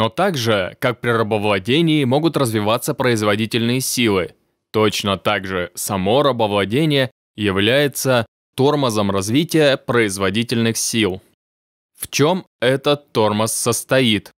Но также, как при рабовладении, могут развиваться производительные силы. Точно так же само рабовладение является тормозом развития производительных сил. В чем этот тормоз состоит?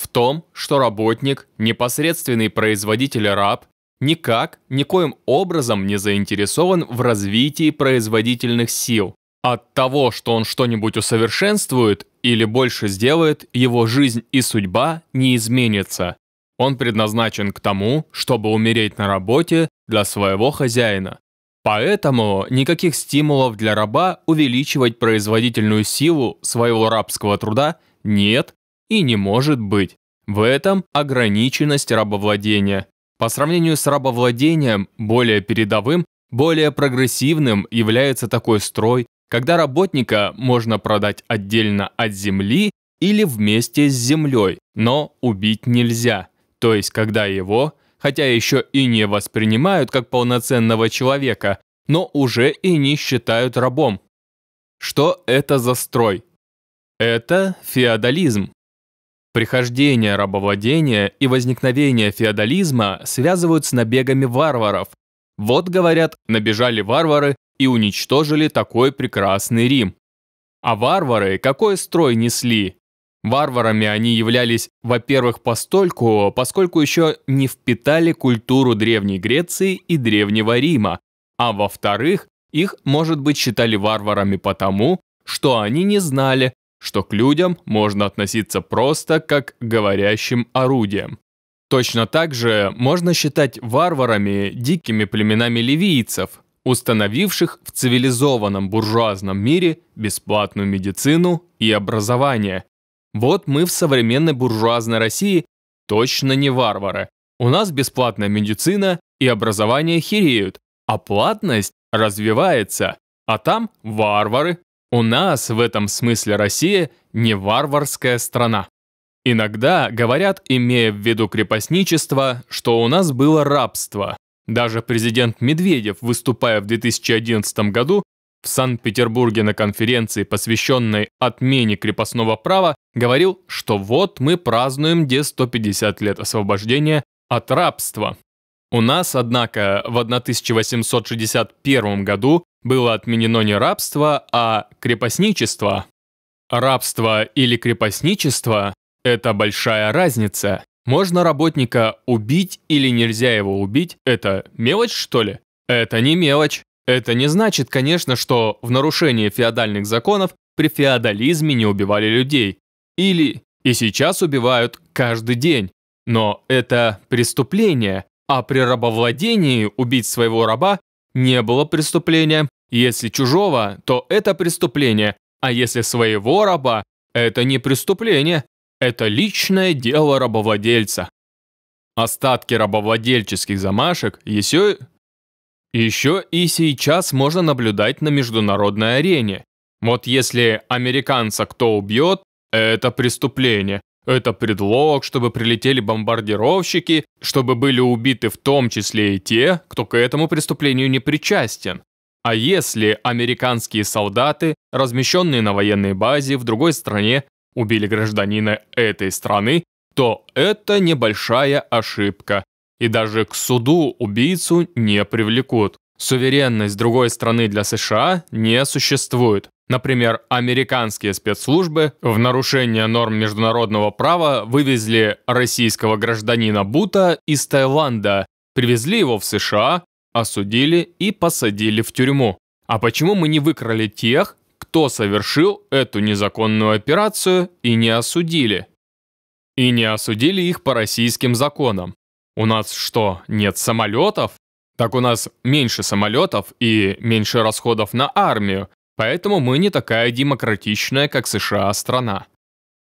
В том, что работник, непосредственный производитель раб, никак, никоим образом не заинтересован в развитии производительных сил. От того, что он что-нибудь усовершенствует или больше сделает, его жизнь и судьба не изменятся. Он предназначен к тому, чтобы умереть на работе для своего хозяина. Поэтому никаких стимулов для раба увеличивать производительную силу своего рабского труда нет и не может быть. В этом ограниченность рабовладения. По сравнению с рабовладением, более передовым, более прогрессивным является такой строй, когда работника можно продать отдельно от земли или вместе с землей, но убить нельзя, то есть когда его, хотя еще и не воспринимают как полноценного человека, но уже и не считают рабом. Что это за строй? Это феодализм. Прихождение рабовладения и возникновение феодализма связывают с набегами варваров. Вот, говорят, набежали варвары и уничтожили такой прекрасный Рим. А варвары какой строй несли? Варварами они являлись, во-первых, постольку, поскольку еще не впитали культуру Древней Греции и Древнего Рима, а во-вторых, их, может быть, считали варварами потому, что они не знали, что к людям можно относиться просто как к говорящим орудиям. Точно так же можно считать варварами дикими племенами ливийцев, установивших в цивилизованном буржуазном мире бесплатную медицину и образование. Вот мы в современной буржуазной России точно не варвары. У нас бесплатная медицина и образование хереют, а платность развивается, а там варвары. У нас в этом смысле Россия не варварская страна. Иногда говорят, имея в виду крепостничество, что у нас было рабство, даже президент Медведев, выступая в 2011 году в Санкт-Петербурге на конференции, посвященной отмене крепостного права, говорил, что вот мы празднуем где 150 лет освобождения от рабства. У нас, однако, в 1861 году было отменено не рабство, а крепостничество. Рабство или крепостничество – это большая разница. Можно работника убить или нельзя его убить? Это мелочь, что ли? Это не мелочь. Это не значит, конечно, что в нарушении феодальных законов при феодализме не убивали людей. Или и сейчас убивают каждый день. Но это преступление, а при рабовладении убить своего раба не было преступления. Если чужого, то это преступление, а если своего раба, это не преступление. Это личное дело рабовладельца. Остатки рабовладельческих замашек еще... еще и сейчас можно наблюдать на международной арене. Вот если американца кто убьет, это преступление. Это предлог, чтобы прилетели бомбардировщики, чтобы были убиты в том числе и те, кто к этому преступлению не причастен. А если американские солдаты, размещенные на военной базе в другой стране, убили гражданина этой страны, то это небольшая ошибка. И даже к суду убийцу не привлекут. Суверенность другой страны для США не существует. Например, американские спецслужбы в нарушение норм международного права вывезли российского гражданина Бута из Таиланда, привезли его в США, осудили и посадили в тюрьму. А почему мы не выкрали тех, кто совершил эту незаконную операцию, и не осудили. И не осудили их по российским законам. У нас что, нет самолетов? Так у нас меньше самолетов и меньше расходов на армию, поэтому мы не такая демократичная, как США, страна.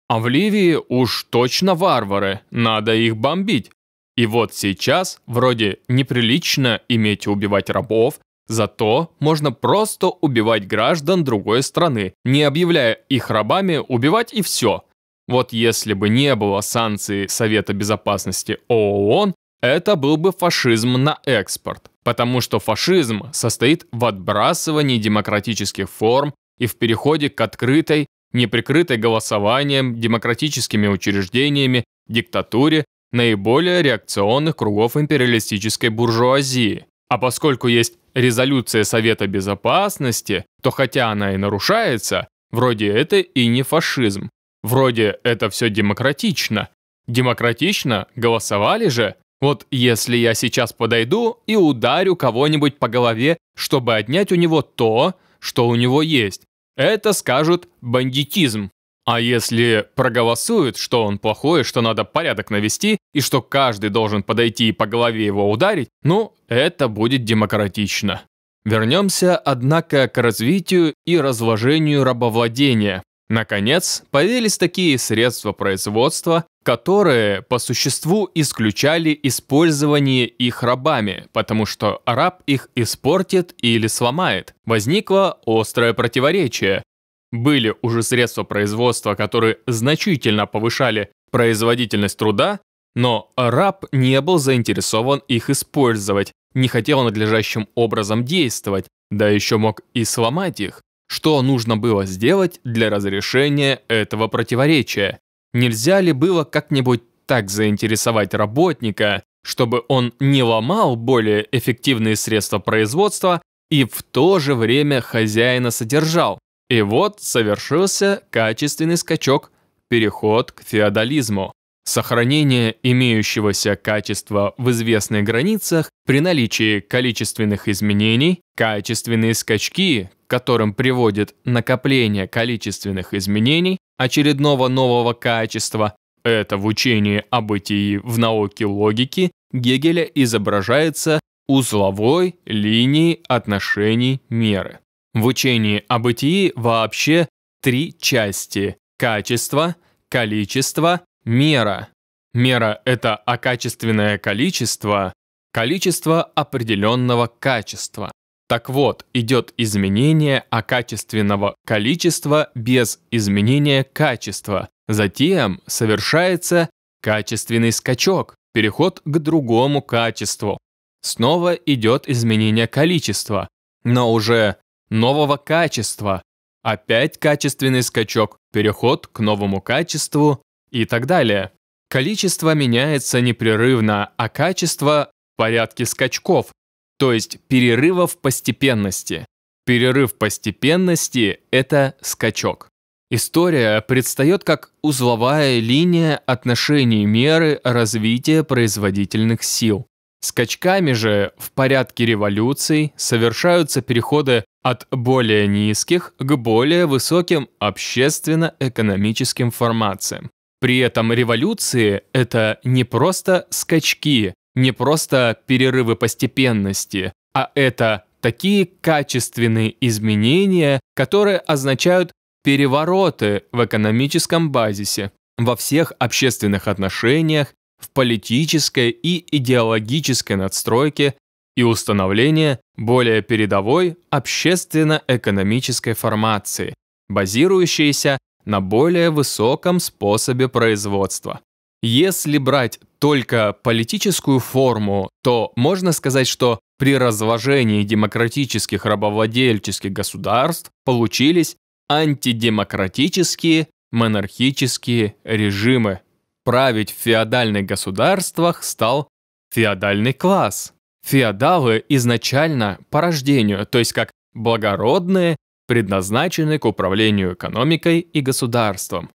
А в Ливии уж точно варвары, надо их бомбить. И вот сейчас вроде неприлично иметь убивать рабов, Зато можно просто убивать граждан другой страны, не объявляя их рабами, убивать и все. Вот если бы не было санкций Совета Безопасности ООН, это был бы фашизм на экспорт. Потому что фашизм состоит в отбрасывании демократических форм и в переходе к открытой, неприкрытой голосованием, демократическими учреждениями, диктатуре наиболее реакционных кругов империалистической буржуазии. А поскольку есть резолюция Совета Безопасности, то хотя она и нарушается, вроде это и не фашизм. Вроде это все демократично. Демократично? Голосовали же? Вот если я сейчас подойду и ударю кого-нибудь по голове, чтобы отнять у него то, что у него есть, это скажут бандитизм. А если проголосуют, что он плохой, что надо порядок навести, и что каждый должен подойти и по голове его ударить, ну, это будет демократично. Вернемся, однако, к развитию и разложению рабовладения. Наконец, появились такие средства производства, которые, по существу, исключали использование их рабами, потому что раб их испортит или сломает. Возникло острое противоречие. Были уже средства производства, которые значительно повышали производительность труда, но раб не был заинтересован их использовать, не хотел надлежащим образом действовать, да еще мог и сломать их. Что нужно было сделать для разрешения этого противоречия? Нельзя ли было как-нибудь так заинтересовать работника, чтобы он не ломал более эффективные средства производства и в то же время хозяина содержал, и вот совершился качественный скачок, переход к феодализму. Сохранение имеющегося качества в известных границах при наличии количественных изменений, качественные скачки, к которым приводит накопление количественных изменений очередного нового качества, это в учении о бытии в науке логики Гегеля изображается узловой линией отношений меры. В учении о бытии вообще три части – качество, количество, мера. Мера – это окачественное количество, количество определенного качества. Так вот, идет изменение окачественного количества без изменения качества. Затем совершается качественный скачок, переход к другому качеству. Снова идет изменение количества, но уже нового качества, опять качественный скачок, переход к новому качеству и так далее. Количество меняется непрерывно, а качество в порядке скачков, то есть перерывов постепенности. Перерыв постепенности – это скачок. История предстает как узловая линия отношений меры развития производительных сил. Скачками же в порядке революций совершаются переходы от более низких к более высоким общественно-экономическим формациям. При этом революции – это не просто скачки, не просто перерывы постепенности, а это такие качественные изменения, которые означают перевороты в экономическом базисе, во всех общественных отношениях в политической и идеологической надстройке и установление более передовой общественно-экономической формации, базирующейся на более высоком способе производства. Если брать только политическую форму, то можно сказать, что при разложении демократических рабовладельческих государств получились антидемократические монархические режимы. Править в феодальных государствах стал феодальный класс. Феодалы изначально по рождению, то есть как благородные, предназначены к управлению экономикой и государством.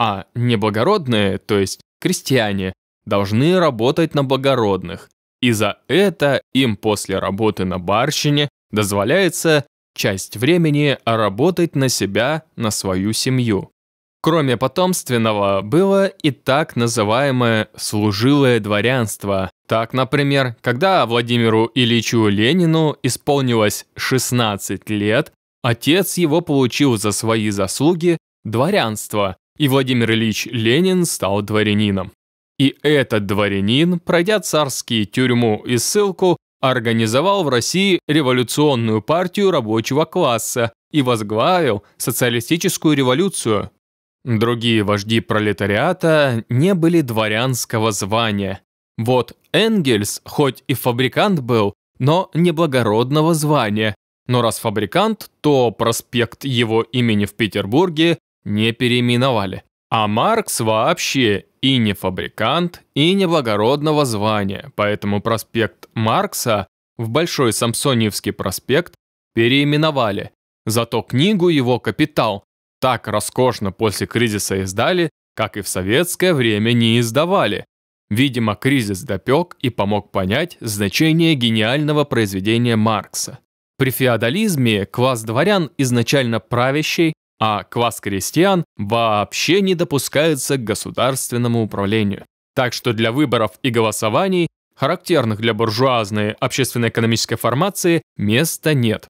А неблагородные, то есть крестьяне, должны работать на благородных. И за это им после работы на барщине дозволяется часть времени работать на себя, на свою семью. Кроме потомственного, было и так называемое «служилое дворянство». Так, например, когда Владимиру Ильичу Ленину исполнилось 16 лет, отец его получил за свои заслуги дворянство, и Владимир Ильич Ленин стал дворянином. И этот дворянин, пройдя царские тюрьму и ссылку, организовал в России революционную партию рабочего класса и возглавил социалистическую революцию, Другие вожди пролетариата не были дворянского звания. Вот Энгельс, хоть и фабрикант был, но неблагородного звания. Но раз фабрикант, то проспект его имени в Петербурге не переименовали. А Маркс вообще и не фабрикант, и неблагородного звания, поэтому проспект Маркса в Большой Самсоневский проспект переименовали. Зато книгу его «Капитал» так роскошно после кризиса издали, как и в советское время не издавали. Видимо, кризис допек и помог понять значение гениального произведения Маркса. При феодализме класс дворян изначально правящий, а класс крестьян вообще не допускается к государственному управлению. Так что для выборов и голосований, характерных для буржуазной общественно-экономической формации, места нет.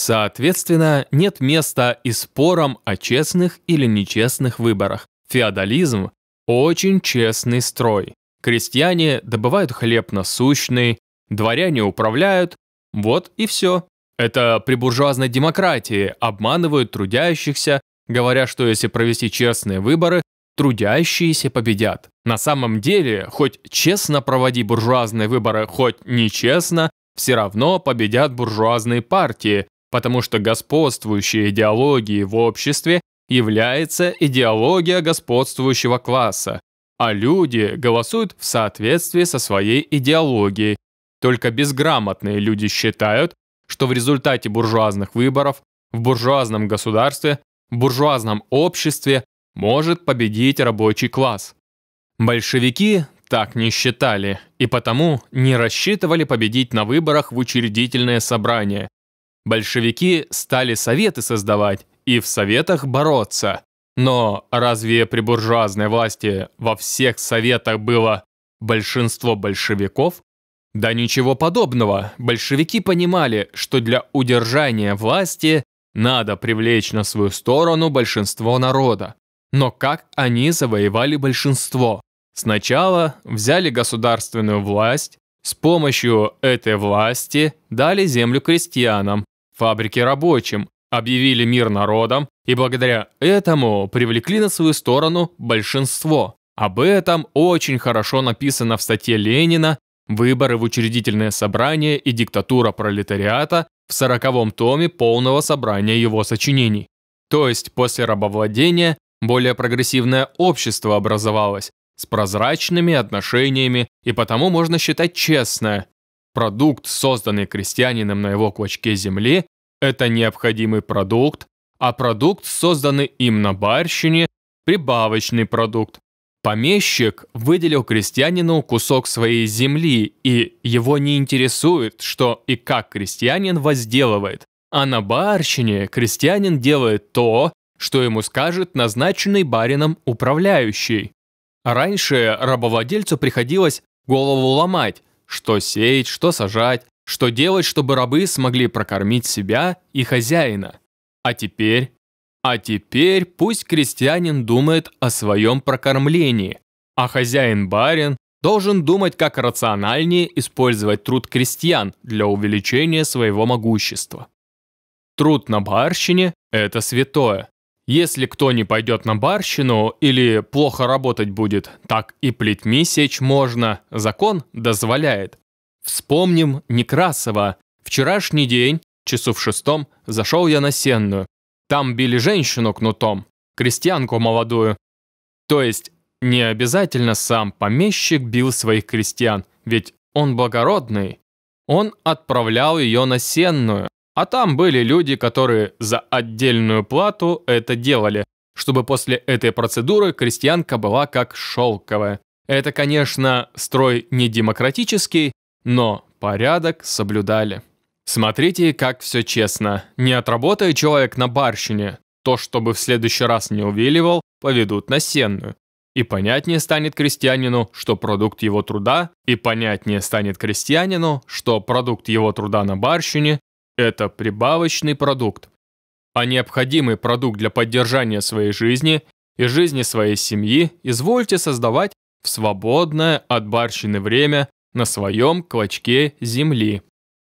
Соответственно, нет места и спорам о честных или нечестных выборах. Феодализм – очень честный строй. Крестьяне добывают хлеб насущный, дворяне управляют, вот и все. Это при буржуазной демократии обманывают трудящихся, говоря, что если провести честные выборы, трудящиеся победят. На самом деле, хоть честно проводи буржуазные выборы, хоть нечестно, все равно победят буржуазные партии, потому что господствующей идеологией в обществе является идеология господствующего класса, а люди голосуют в соответствии со своей идеологией. Только безграмотные люди считают, что в результате буржуазных выборов в буржуазном государстве, в буржуазном обществе может победить рабочий класс. Большевики так не считали и потому не рассчитывали победить на выборах в учредительное собрание. Большевики стали советы создавать и в советах бороться. Но разве при буржуазной власти во всех советах было большинство большевиков? Да ничего подобного. Большевики понимали, что для удержания власти надо привлечь на свою сторону большинство народа. Но как они завоевали большинство? Сначала взяли государственную власть, с помощью этой власти дали землю крестьянам, фабрики рабочим, объявили мир народам и благодаря этому привлекли на свою сторону большинство. Об этом очень хорошо написано в статье Ленина «Выборы в учредительное собрание и диктатура пролетариата» в сороковом томе полного собрания его сочинений. То есть после рабовладения более прогрессивное общество образовалось с прозрачными отношениями и потому можно считать честное, Продукт, созданный крестьянином на его клочке земли, это необходимый продукт, а продукт, созданный им на барщине, прибавочный продукт. Помещик выделил крестьянину кусок своей земли, и его не интересует, что и как крестьянин возделывает. А на барщине крестьянин делает то, что ему скажет назначенный барином управляющий. Раньше рабовладельцу приходилось голову ломать, что сеять, что сажать, что делать, чтобы рабы смогли прокормить себя и хозяина. А теперь? А теперь пусть крестьянин думает о своем прокормлении, а хозяин-барин должен думать, как рациональнее использовать труд крестьян для увеличения своего могущества. Труд на барщине – это святое. Если кто не пойдет на барщину или плохо работать будет, так и плетьми сечь можно, закон дозволяет. Вспомним Некрасова. Вчерашний день, часу в шестом, зашел я на сенную. Там били женщину кнутом, крестьянку молодую. То есть не обязательно сам помещик бил своих крестьян, ведь он благородный. Он отправлял ее на сенную, а там были люди, которые за отдельную плату это делали, чтобы после этой процедуры крестьянка была как шелковая. Это, конечно, строй не демократический, но порядок соблюдали. Смотрите, как все честно. Не отработает человек на барщине. То, чтобы в следующий раз не увиливал, поведут на сенную. И понятнее станет крестьянину, что продукт его труда, и понятнее станет крестьянину, что продукт его труда на барщине это прибавочный продукт, а необходимый продукт для поддержания своей жизни и жизни своей семьи извольте создавать в свободное от барщины время на своем клочке земли.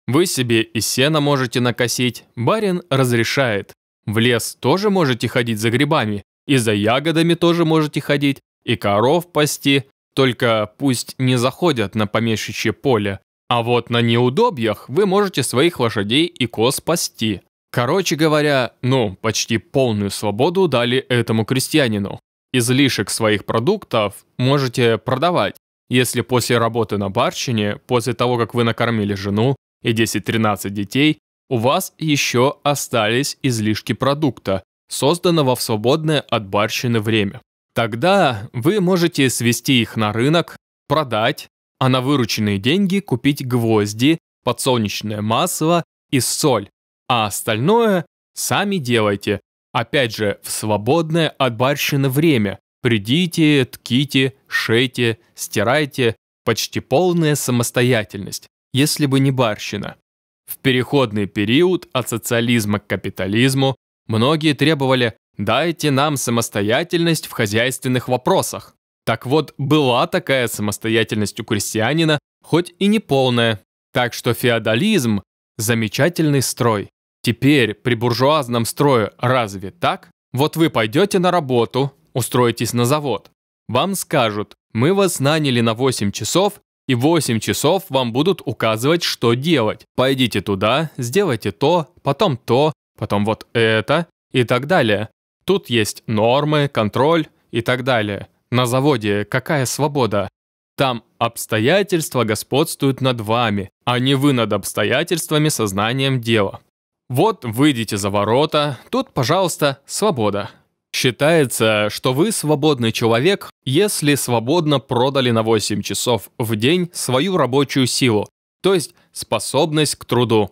Вы себе и сено можете накосить, барин разрешает. В лес тоже можете ходить за грибами, и за ягодами тоже можете ходить, и коров пасти, только пусть не заходят на помещичье поле, а вот на неудобьях вы можете своих лошадей и коз спасти. Короче говоря, ну, почти полную свободу дали этому крестьянину. Излишек своих продуктов можете продавать, если после работы на барщине, после того, как вы накормили жену и 10-13 детей, у вас еще остались излишки продукта, созданного в свободное от барщины время. Тогда вы можете свести их на рынок, продать, а на вырученные деньги купить гвозди, подсолнечное масло и соль, а остальное сами делайте. Опять же, в свободное от барщины время. Придите, тките, шейте, стирайте. Почти полная самостоятельность, если бы не барщина. В переходный период от социализма к капитализму многие требовали «дайте нам самостоятельность в хозяйственных вопросах». Так вот, была такая самостоятельность у крестьянина, хоть и не полная. Так что феодализм – замечательный строй. Теперь при буржуазном строе разве так? Вот вы пойдете на работу, устроитесь на завод. Вам скажут, мы вас наняли на 8 часов, и 8 часов вам будут указывать, что делать. Пойдите туда, сделайте то, потом то, потом вот это и так далее. Тут есть нормы, контроль и так далее. На заводе какая свобода? Там обстоятельства господствуют над вами, а не вы над обстоятельствами сознанием дела. Вот выйдите за ворота, тут, пожалуйста, свобода. Считается, что вы свободный человек, если свободно продали на 8 часов в день свою рабочую силу, то есть способность к труду.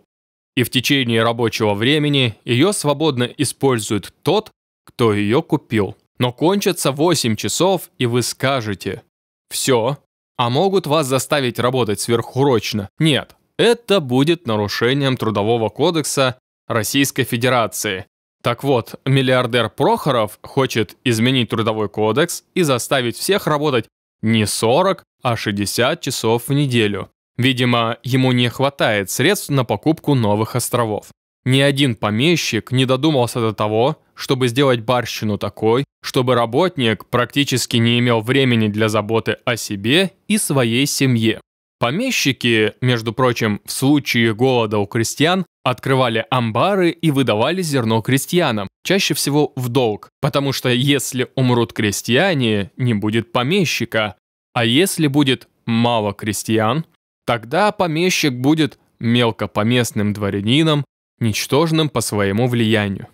И в течение рабочего времени ее свободно использует тот, кто ее купил. Но кончатся 8 часов, и вы скажете «Все». А могут вас заставить работать сверхурочно? Нет, это будет нарушением Трудового кодекса Российской Федерации. Так вот, миллиардер Прохоров хочет изменить Трудовой кодекс и заставить всех работать не 40, а 60 часов в неделю. Видимо, ему не хватает средств на покупку новых островов. Ни один помещик не додумался до того, чтобы сделать барщину такой, чтобы работник практически не имел времени для заботы о себе и своей семье. Помещики, между прочим, в случае голода у крестьян, открывали амбары и выдавали зерно крестьянам, чаще всего в долг, потому что если умрут крестьяне, не будет помещика, а если будет мало крестьян, тогда помещик будет мелкопоместным дворянином, ничтожным по своему влиянию.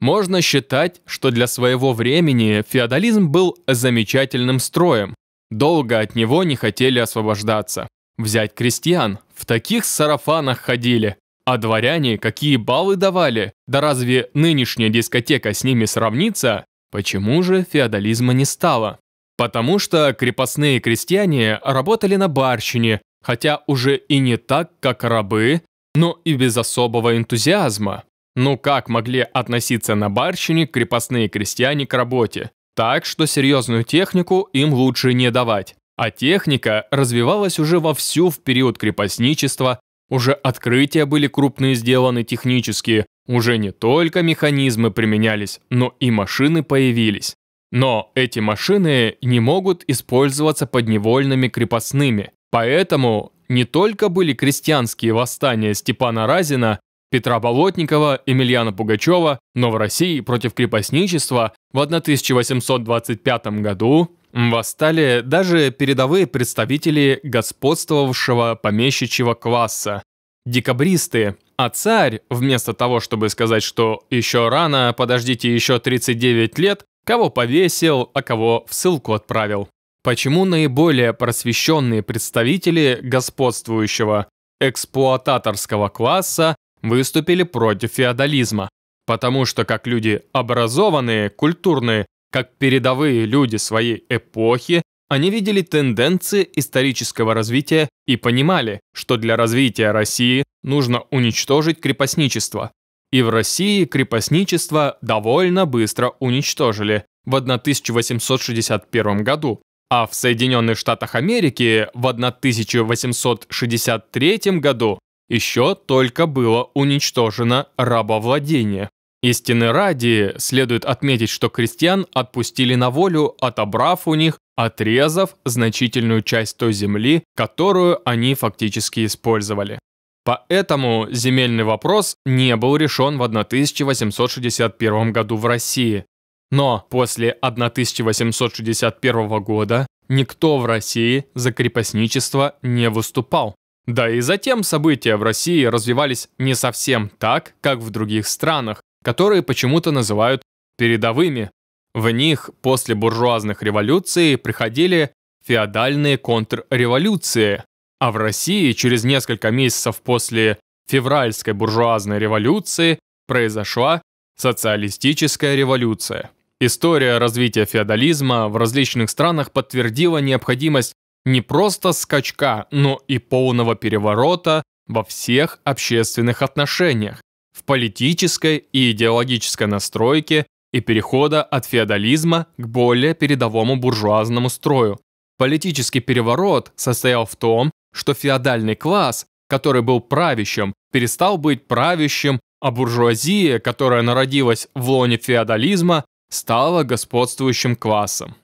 Можно считать, что для своего времени феодализм был замечательным строем. Долго от него не хотели освобождаться. Взять крестьян, в таких сарафанах ходили. А дворяне какие баллы давали? Да разве нынешняя дискотека с ними сравнится? Почему же феодализма не стало? Потому что крепостные крестьяне работали на барщине, хотя уже и не так, как рабы, но и без особого энтузиазма. Ну как могли относиться на барщине крепостные крестьяне к работе? Так что серьезную технику им лучше не давать. А техника развивалась уже вовсю в период крепостничества, уже открытия были крупные сделаны технические, уже не только механизмы применялись, но и машины появились. Но эти машины не могут использоваться подневольными крепостными, поэтому не только были крестьянские восстания Степана Разина, Петра Болотникова, Емельяна Пугачева, но в России против крепостничества в 1825 году восстали даже передовые представители господствовавшего помещичьего класса. Декабристы, а царь, вместо того, чтобы сказать, что еще рано, подождите еще 39 лет, кого повесил, а кого в ссылку отправил. Почему наиболее просвещенные представители господствующего эксплуататорского класса выступили против феодализма, потому что как люди образованные, культурные, как передовые люди своей эпохи, они видели тенденции исторического развития и понимали, что для развития России нужно уничтожить крепостничество. И в России крепостничество довольно быстро уничтожили в 1861 году, а в Соединенных Штатах Америки в 1863 году еще только было уничтожено рабовладение. Истины ради, следует отметить, что крестьян отпустили на волю, отобрав у них, отрезав значительную часть той земли, которую они фактически использовали. Поэтому земельный вопрос не был решен в 1861 году в России. Но после 1861 года никто в России за крепостничество не выступал. Да и затем события в России развивались не совсем так, как в других странах, которые почему-то называют передовыми. В них после буржуазных революций приходили феодальные контрреволюции, а в России через несколько месяцев после февральской буржуазной революции произошла социалистическая революция. История развития феодализма в различных странах подтвердила необходимость не просто скачка, но и полного переворота во всех общественных отношениях, в политической и идеологической настройке и перехода от феодализма к более передовому буржуазному строю. Политический переворот состоял в том, что феодальный класс, который был правящим, перестал быть правящим, а буржуазия, которая народилась в лоне феодализма, стала господствующим классом.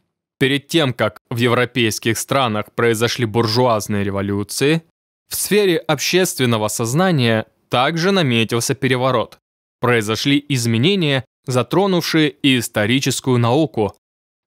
Перед тем, как в европейских странах произошли буржуазные революции, в сфере общественного сознания также наметился переворот. Произошли изменения, затронувшие и историческую науку.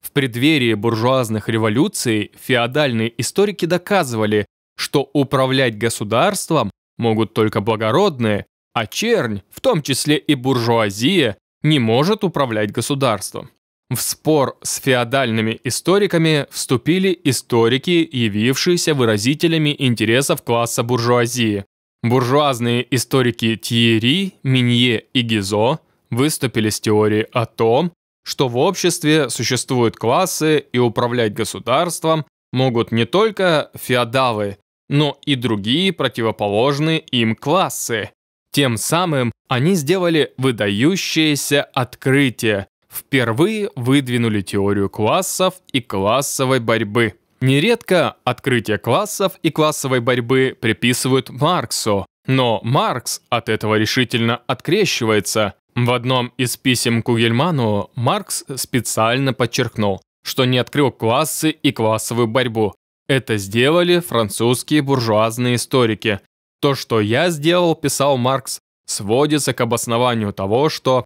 В преддверии буржуазных революций феодальные историки доказывали, что управлять государством могут только благородные, а чернь, в том числе и буржуазия, не может управлять государством. В спор с феодальными историками вступили историки, явившиеся выразителями интересов класса буржуазии. Буржуазные историки Тьерри, Минье и Гизо выступили с теорией о том, что в обществе существуют классы и управлять государством могут не только феодалы, но и другие противоположные им классы. Тем самым они сделали выдающееся открытие, впервые выдвинули теорию классов и классовой борьбы. Нередко открытие классов и классовой борьбы приписывают Марксу, но Маркс от этого решительно открещивается. В одном из писем Кугельману Маркс специально подчеркнул, что не открыл классы и классовую борьбу. Это сделали французские буржуазные историки. То, что я сделал, писал Маркс, сводится к обоснованию того, что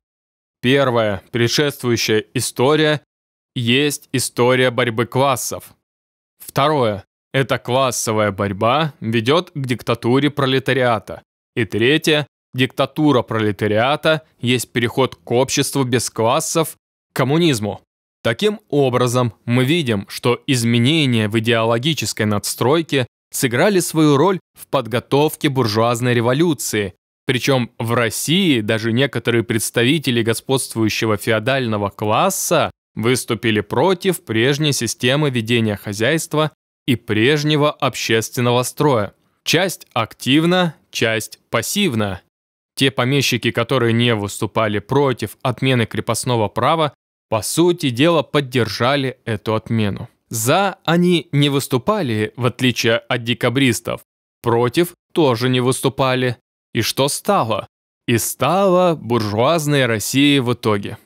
Первая, предшествующая история, есть история борьбы классов. Второе, эта классовая борьба ведет к диктатуре пролетариата. И третье, диктатура пролетариата есть переход к обществу без классов, к коммунизму. Таким образом, мы видим, что изменения в идеологической надстройке сыграли свою роль в подготовке буржуазной революции причем в России даже некоторые представители господствующего феодального класса выступили против прежней системы ведения хозяйства и прежнего общественного строя. Часть активно, часть пассивно. Те помещики, которые не выступали против отмены крепостного права, по сути дела поддержали эту отмену. За они не выступали, в отличие от декабристов. Против тоже не выступали. И что стало? И стала буржуазная Россия в итоге.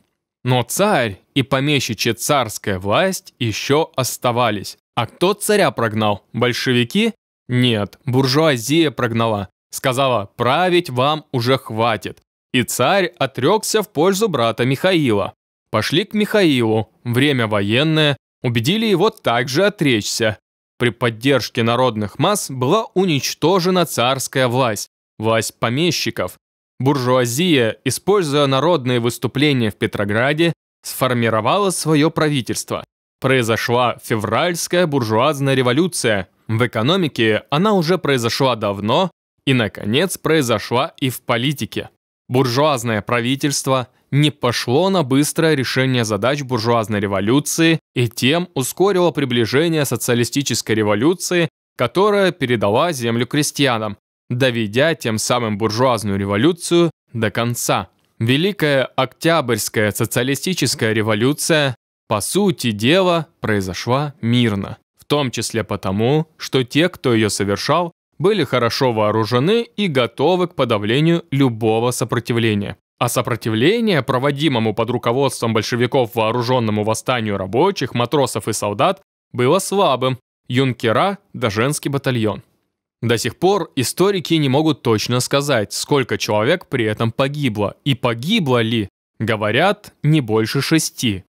Но царь и помещичья царская власть еще оставались. А кто царя прогнал? Большевики? Нет, буржуазия прогнала. Сказала, править вам уже хватит. И царь отрекся в пользу брата Михаила. Пошли к Михаилу, время военное, убедили его также отречься. При поддержке народных масс была уничтожена царская власть, власть помещиков, буржуазия, используя народные выступления в Петрограде, сформировала свое правительство. Произошла февральская буржуазная революция. В экономике она уже произошла давно и, наконец, произошла и в политике. Буржуазное правительство не пошло на быстрое решение задач буржуазной революции и тем ускорило приближение социалистической революции, которая передала землю крестьянам, доведя тем самым буржуазную революцию до конца. Великая Октябрьская социалистическая революция, по сути дела, произошла мирно, в том числе потому, что те, кто ее совершал, были хорошо вооружены и готовы к подавлению любого сопротивления. А сопротивление, проводимому под руководством большевиков вооруженному восстанию рабочих, матросов и солдат, было слабым. Юнкера да женский батальон. До сих пор историки не могут точно сказать, сколько человек при этом погибло и погибло ли. Говорят, не больше шести.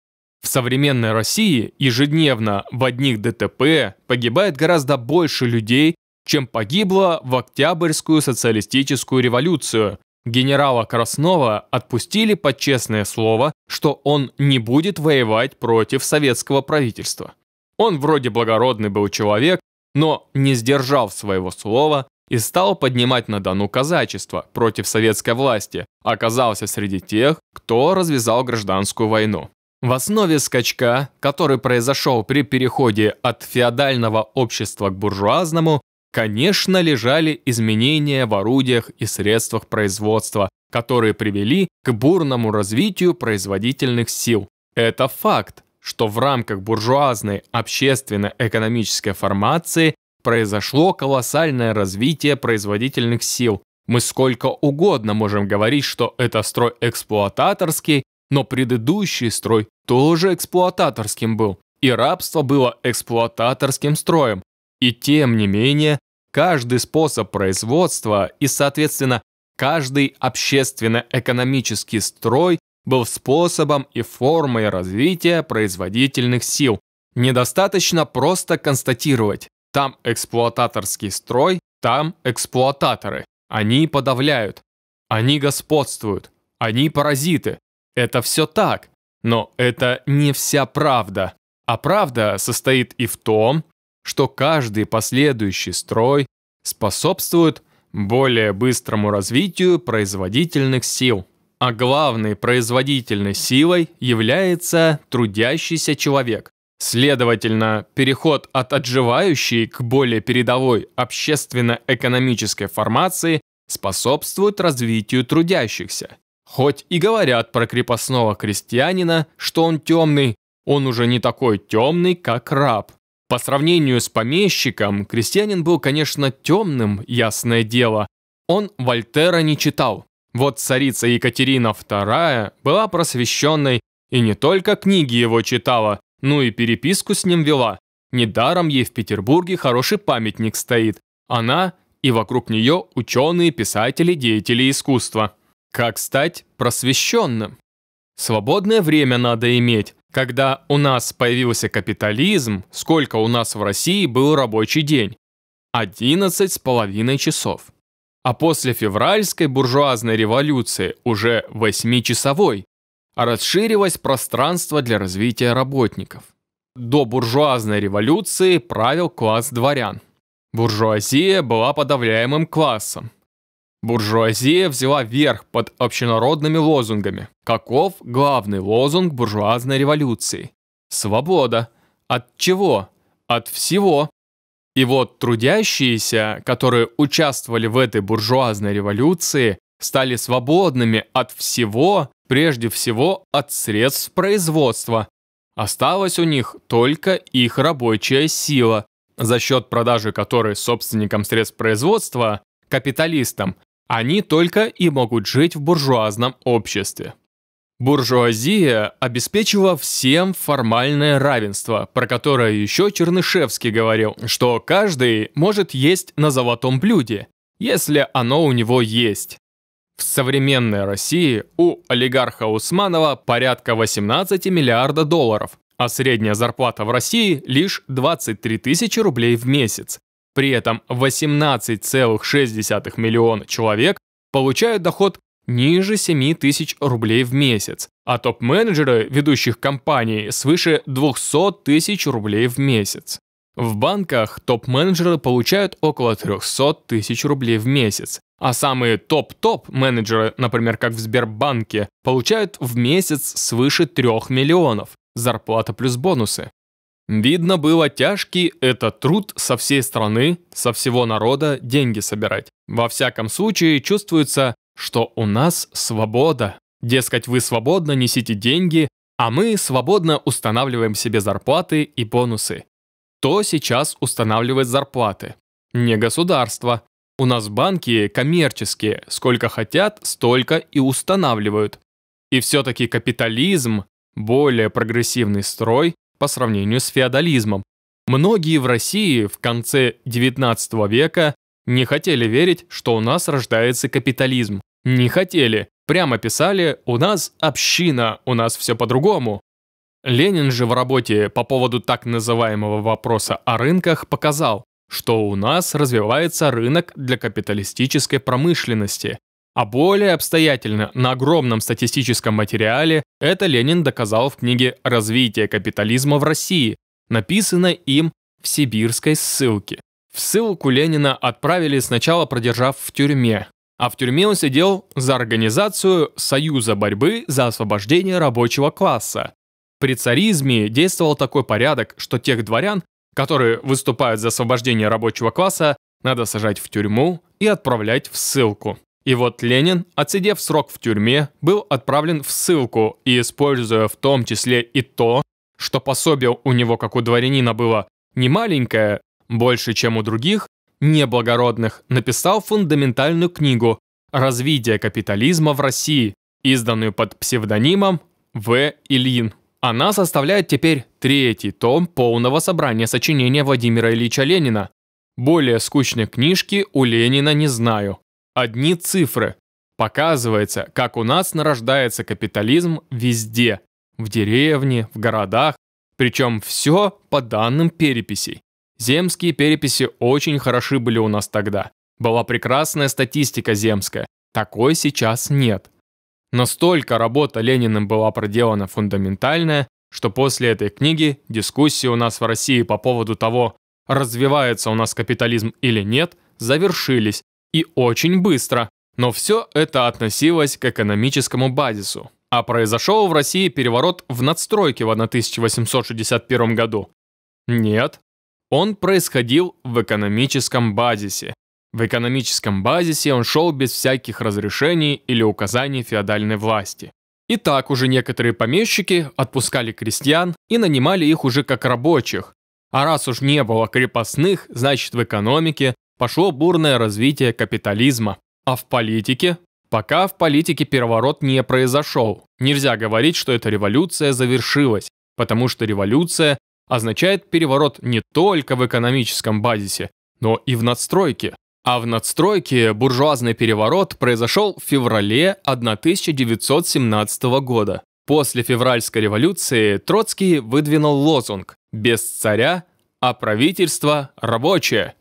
В современной России ежедневно в одних ДТП погибает гораздо больше людей, чем погибло в Октябрьскую социалистическую революцию. Генерала Краснова отпустили под честное слово, что он не будет воевать против советского правительства. Он вроде благородный был человек, но не сдержал своего слова и стал поднимать на Дону казачество против советской власти, оказался среди тех, кто развязал гражданскую войну. В основе скачка, который произошел при переходе от феодального общества к буржуазному, конечно, лежали изменения в орудиях и средствах производства, которые привели к бурному развитию производительных сил. Это факт, что в рамках буржуазной общественно-экономической формации произошло колоссальное развитие производительных сил. Мы сколько угодно можем говорить, что это строй эксплуататорский, но предыдущий строй тоже эксплуататорским был, и рабство было эксплуататорским строем. И тем не менее, каждый способ производства и, соответственно, каждый общественно-экономический строй был способом и формой развития производительных сил. Недостаточно просто констатировать, там эксплуататорский строй, там эксплуататоры. Они подавляют, они господствуют, они паразиты. Это все так, но это не вся правда. А правда состоит и в том, что каждый последующий строй способствует более быстрому развитию производительных сил а главной производительной силой является трудящийся человек. Следовательно, переход от отживающей к более передовой общественно-экономической формации способствует развитию трудящихся. Хоть и говорят про крепостного крестьянина, что он темный, он уже не такой темный, как раб. По сравнению с помещиком, крестьянин был, конечно, темным, ясное дело. Он Вольтера не читал, вот царица Екатерина II была просвещенной и не только книги его читала, но и переписку с ним вела. Недаром ей в Петербурге хороший памятник стоит. Она и вокруг нее ученые, писатели, деятели искусства. Как стать просвещенным? Свободное время надо иметь. Когда у нас появился капитализм, сколько у нас в России был рабочий день? 11 с половиной часов а после февральской буржуазной революции уже восьмичасовой, а расширилось пространство для развития работников. До буржуазной революции правил класс дворян. Буржуазия была подавляемым классом. Буржуазия взяла верх под общенародными лозунгами. Каков главный лозунг буржуазной революции? Свобода. От чего? От всего. И вот трудящиеся, которые участвовали в этой буржуазной революции, стали свободными от всего, прежде всего от средств производства. Осталась у них только их рабочая сила, за счет продажи которой собственникам средств производства, капиталистам, они только и могут жить в буржуазном обществе. Буржуазия обеспечила всем формальное равенство, про которое еще Чернышевский говорил, что каждый может есть на золотом блюде, если оно у него есть. В современной России у олигарха Усманова порядка 18 миллиарда долларов, а средняя зарплата в России лишь 23 тысячи рублей в месяц. При этом 18,6 миллиона человек получают доход ниже 7 тысяч рублей в месяц, а топ-менеджеры ведущих компаний свыше 200 тысяч рублей в месяц. В банках топ-менеджеры получают около 300 тысяч рублей в месяц, а самые топ-топ-менеджеры, например, как в Сбербанке, получают в месяц свыше 3 миллионов, зарплата плюс бонусы. Видно было тяжкий это труд со всей страны, со всего народа деньги собирать. Во всяком случае чувствуется, что у нас свобода. Дескать, вы свободно несите деньги, а мы свободно устанавливаем себе зарплаты и бонусы. Кто сейчас устанавливает зарплаты? Не государство. У нас банки коммерческие, сколько хотят, столько и устанавливают. И все-таки капитализм, более прогрессивный строй, по сравнению с феодализмом. Многие в России в конце XIX века не хотели верить, что у нас рождается капитализм. Не хотели. Прямо писали «У нас община, у нас все по-другому». Ленин же в работе по поводу так называемого вопроса о рынках показал, что у нас развивается рынок для капиталистической промышленности, а более обстоятельно, на огромном статистическом материале, это Ленин доказал в книге «Развитие капитализма в России», написанной им в сибирской ссылке. В ссылку Ленина отправили сначала продержав в тюрьме, а в тюрьме он сидел за организацию Союза борьбы за освобождение рабочего класса. При царизме действовал такой порядок, что тех дворян, которые выступают за освобождение рабочего класса, надо сажать в тюрьму и отправлять в ссылку. И вот Ленин, отсидев срок в тюрьме, был отправлен в ссылку и, используя в том числе и то, что пособие у него, как у дворянина, было не маленькое, больше, чем у других, неблагородных, написал фундаментальную книгу «Развитие капитализма в России», изданную под псевдонимом В. Ильин. Она составляет теперь третий том полного собрания сочинения Владимира Ильича Ленина. Более скучной книжки у Ленина не знаю одни цифры. Показывается, как у нас нарождается капитализм везде. В деревне, в городах. Причем все по данным переписей. Земские переписи очень хороши были у нас тогда. Была прекрасная статистика земская. Такой сейчас нет. Настолько работа Лениным была проделана фундаментальная, что после этой книги дискуссии у нас в России по поводу того, развивается у нас капитализм или нет, завершились, и очень быстро, но все это относилось к экономическому базису. А произошел в России переворот в надстройке в 1861 году. Нет, он происходил в экономическом базисе. В экономическом базисе он шел без всяких разрешений или указаний феодальной власти. И так уже некоторые помещики отпускали крестьян и нанимали их уже как рабочих. А раз уж не было крепостных, значит в экономике пошло бурное развитие капитализма. А в политике? Пока в политике переворот не произошел. Нельзя говорить, что эта революция завершилась, потому что революция означает переворот не только в экономическом базисе, но и в надстройке. А в надстройке буржуазный переворот произошел в феврале 1917 года. После февральской революции Троцкий выдвинул лозунг «Без царя, а правительство рабочее»,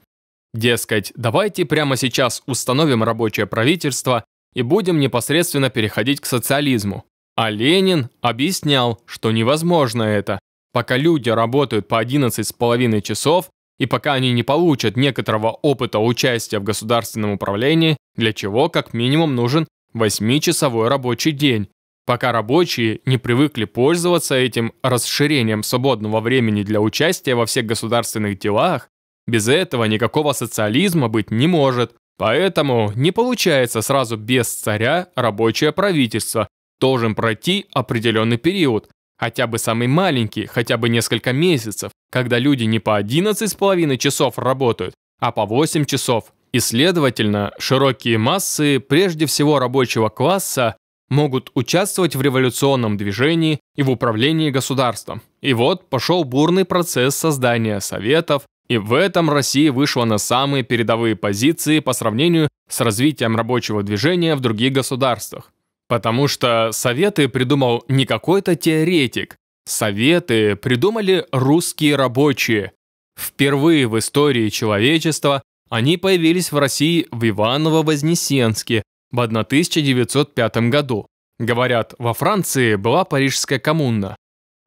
Дескать, давайте прямо сейчас установим рабочее правительство и будем непосредственно переходить к социализму. А Ленин объяснял, что невозможно это, пока люди работают по 11,5 часов и пока они не получат некоторого опыта участия в государственном управлении, для чего как минимум нужен 8-часовой рабочий день, пока рабочие не привыкли пользоваться этим расширением свободного времени для участия во всех государственных делах, без этого никакого социализма быть не может. Поэтому не получается сразу без царя рабочее правительство. Должен пройти определенный период, хотя бы самый маленький, хотя бы несколько месяцев, когда люди не по 11,5 часов работают, а по 8 часов. И, следовательно, широкие массы, прежде всего рабочего класса, могут участвовать в революционном движении и в управлении государством. И вот пошел бурный процесс создания советов, и в этом Россия вышла на самые передовые позиции по сравнению с развитием рабочего движения в других государствах. Потому что Советы придумал не какой-то теоретик. Советы придумали русские рабочие. Впервые в истории человечества они появились в России в Иваново-Вознесенске в 1905 году. Говорят, во Франции была Парижская коммуна.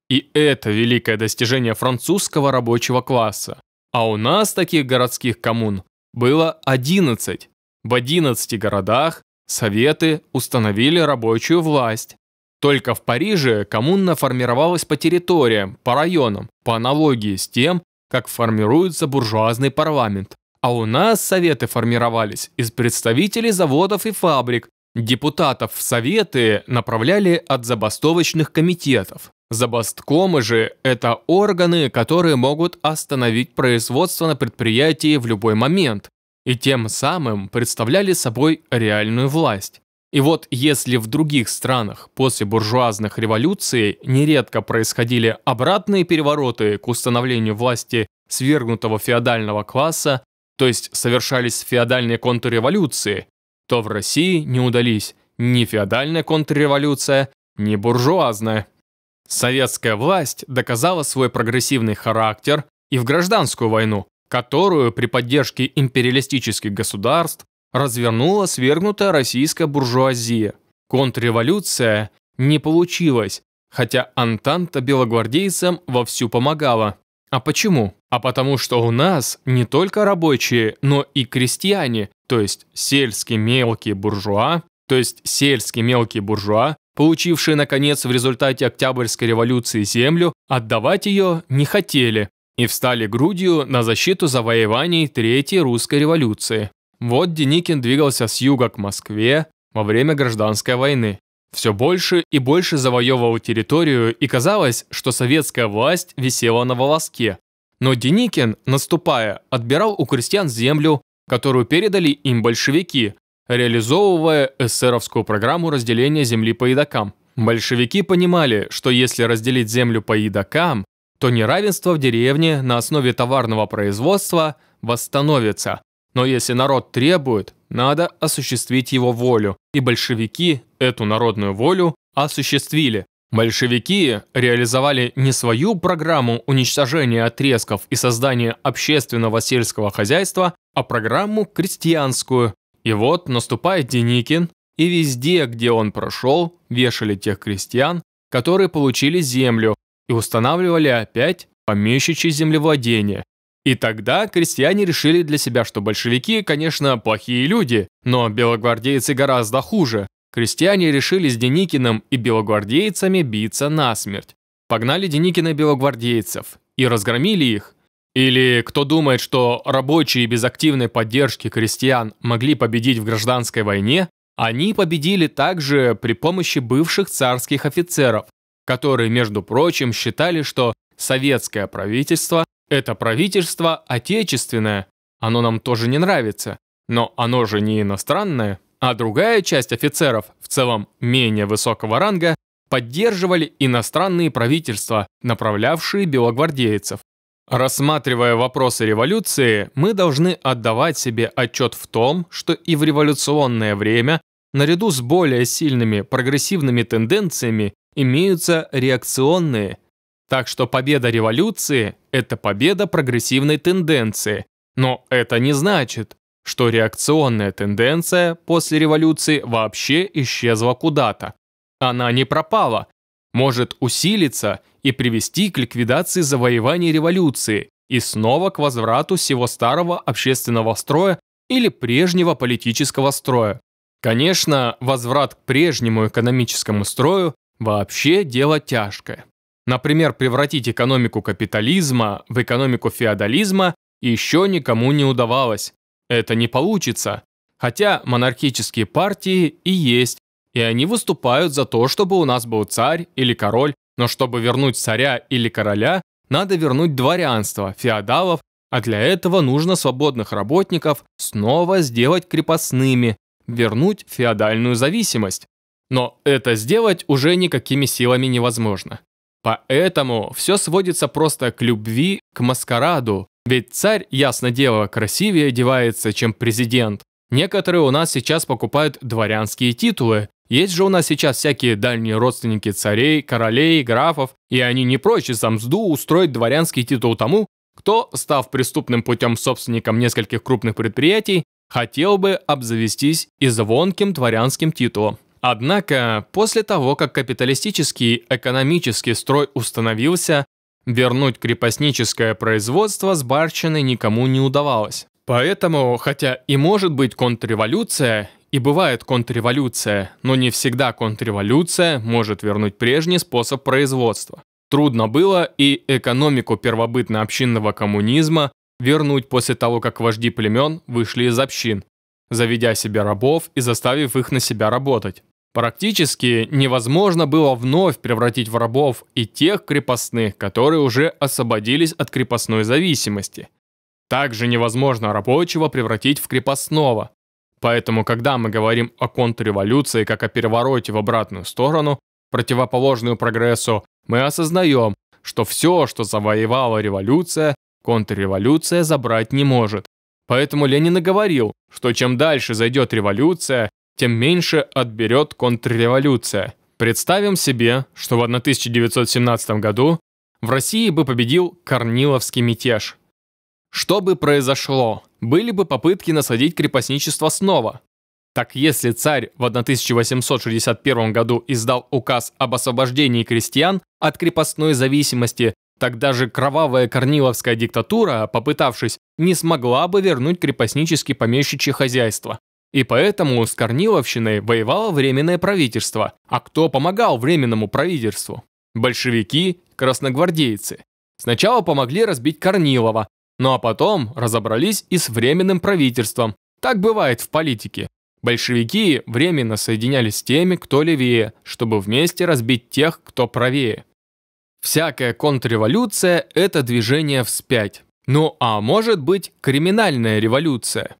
И это великое достижение французского рабочего класса. А у нас таких городских коммун было 11. В 11 городах советы установили рабочую власть. Только в Париже коммуна формировалась по территориям, по районам, по аналогии с тем, как формируется буржуазный парламент. А у нас советы формировались из представителей заводов и фабрик, Депутатов в Советы направляли от забастовочных комитетов. Забасткомы же – это органы, которые могут остановить производство на предприятии в любой момент и тем самым представляли собой реальную власть. И вот если в других странах после буржуазных революций нередко происходили обратные перевороты к установлению власти свергнутого феодального класса, то есть совершались феодальные контрреволюции, то в России не удались ни феодальная контрреволюция, ни буржуазная. Советская власть доказала свой прогрессивный характер и в гражданскую войну, которую при поддержке империалистических государств развернула свергнутая российская буржуазия. Контрреволюция не получилась, хотя Антанта белогвардейцам вовсю помогала. А почему? А потому что у нас не только рабочие, но и крестьяне, то есть сельские мелкие буржуа, то есть сельские мелкие буржуа, получившие, наконец, в результате Октябрьской революции землю, отдавать ее не хотели и встали грудью на защиту завоеваний Третьей русской революции. Вот Деникин двигался с юга к Москве во время гражданской войны все больше и больше завоевывал территорию, и казалось, что советская власть висела на волоске. Но Деникин, наступая, отбирал у крестьян землю, которую передали им большевики, реализовывая эсеровскую программу разделения земли по едокам. Большевики понимали, что если разделить землю по едокам, то неравенство в деревне на основе товарного производства восстановится, но если народ требует, надо осуществить его волю, и большевики эту народную волю осуществили. Большевики реализовали не свою программу уничтожения отрезков и создания общественного сельского хозяйства, а программу крестьянскую. И вот наступает Деникин, и везде, где он прошел, вешали тех крестьян, которые получили землю, и устанавливали опять помещичье землевладение. И тогда крестьяне решили для себя, что большевики, конечно, плохие люди, но белогвардейцы гораздо хуже. Крестьяне решили с Деникиным и белогвардейцами биться насмерть. Погнали Деникина белогвардейцев и разгромили их. Или кто думает, что рабочие без активной поддержки крестьян могли победить в гражданской войне, они победили также при помощи бывших царских офицеров, которые, между прочим, считали, что советское правительство это правительство отечественное, оно нам тоже не нравится, но оно же не иностранное, а другая часть офицеров, в целом менее высокого ранга, поддерживали иностранные правительства, направлявшие белогвардейцев. Рассматривая вопросы революции, мы должны отдавать себе отчет в том, что и в революционное время, наряду с более сильными прогрессивными тенденциями, имеются реакционные. Так что победа революции это победа прогрессивной тенденции, но это не значит, что реакционная тенденция после революции вообще исчезла куда-то. Она не пропала, может усилиться и привести к ликвидации завоеваний революции и снова к возврату всего старого общественного строя или прежнего политического строя. Конечно, возврат к прежнему экономическому строю вообще дело тяжкое. Например, превратить экономику капитализма в экономику феодализма еще никому не удавалось. Это не получится. Хотя монархические партии и есть, и они выступают за то, чтобы у нас был царь или король, но чтобы вернуть царя или короля, надо вернуть дворянство, феодалов, а для этого нужно свободных работников снова сделать крепостными, вернуть феодальную зависимость. Но это сделать уже никакими силами невозможно. Поэтому все сводится просто к любви, к маскараду. Ведь царь, ясно дело, красивее одевается, чем президент. Некоторые у нас сейчас покупают дворянские титулы. Есть же у нас сейчас всякие дальние родственники царей, королей, графов, и они не прочь из замзду устроить дворянский титул тому, кто, став преступным путем собственником нескольких крупных предприятий, хотел бы обзавестись и звонким дворянским титулом. Однако, после того, как капиталистический экономический строй установился, вернуть крепостническое производство с барщины никому не удавалось. Поэтому, хотя и может быть контрреволюция, и бывает контрреволюция, но не всегда контрреволюция может вернуть прежний способ производства. Трудно было и экономику первобытно-общинного коммунизма вернуть после того, как вожди племен вышли из общин, заведя себе рабов и заставив их на себя работать. Практически невозможно было вновь превратить в рабов и тех крепостных, которые уже освободились от крепостной зависимости. Также невозможно рабочего превратить в крепостного. Поэтому, когда мы говорим о контрреволюции как о перевороте в обратную сторону, противоположную прогрессу, мы осознаем, что все, что завоевала революция, контрреволюция забрать не может. Поэтому Ленин и говорил, что чем дальше зайдет революция, тем меньше отберет контрреволюция. Представим себе, что в 1917 году в России бы победил Корниловский мятеж. Что бы произошло? Были бы попытки насадить крепостничество снова. Так если царь в 1861 году издал указ об освобождении крестьян от крепостной зависимости, тогда же кровавая корниловская диктатура, попытавшись, не смогла бы вернуть крепостнические помещичье хозяйство, и поэтому с Корниловщиной воевало Временное правительство. А кто помогал Временному правительству? Большевики, красногвардейцы. Сначала помогли разбить Корнилова, ну а потом разобрались и с Временным правительством. Так бывает в политике. Большевики временно соединялись с теми, кто левее, чтобы вместе разбить тех, кто правее. Всякая контрреволюция – это движение вспять. Ну а может быть криминальная революция?